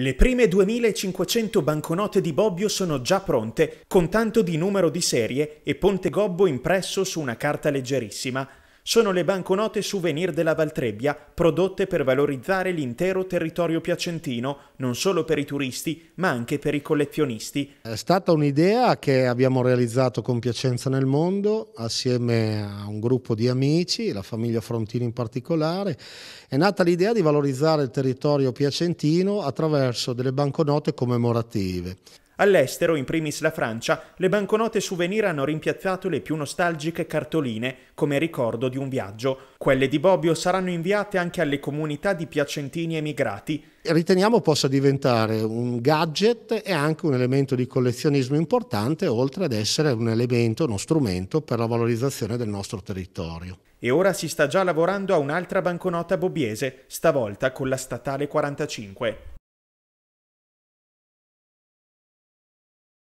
Le prime 2500 banconote di Bobbio sono già pronte, con tanto di numero di serie e Ponte Gobbo impresso su una carta leggerissima sono le banconote souvenir della Valtrebbia, prodotte per valorizzare l'intero territorio piacentino, non solo per i turisti, ma anche per i collezionisti. È stata un'idea che abbiamo realizzato con Piacenza nel Mondo, assieme a un gruppo di amici, la famiglia Frontini in particolare. È nata l'idea di valorizzare il territorio piacentino attraverso delle banconote commemorative. All'estero, in primis la Francia, le banconote souvenir hanno rimpiazzato le più nostalgiche cartoline come ricordo di un viaggio. Quelle di Bobbio saranno inviate anche alle comunità di piacentini emigrati. Riteniamo possa diventare un gadget e anche un elemento di collezionismo importante, oltre ad essere un elemento, uno strumento per la valorizzazione del nostro territorio. E ora si sta già lavorando a un'altra banconota bobbiese, stavolta con la statale 45.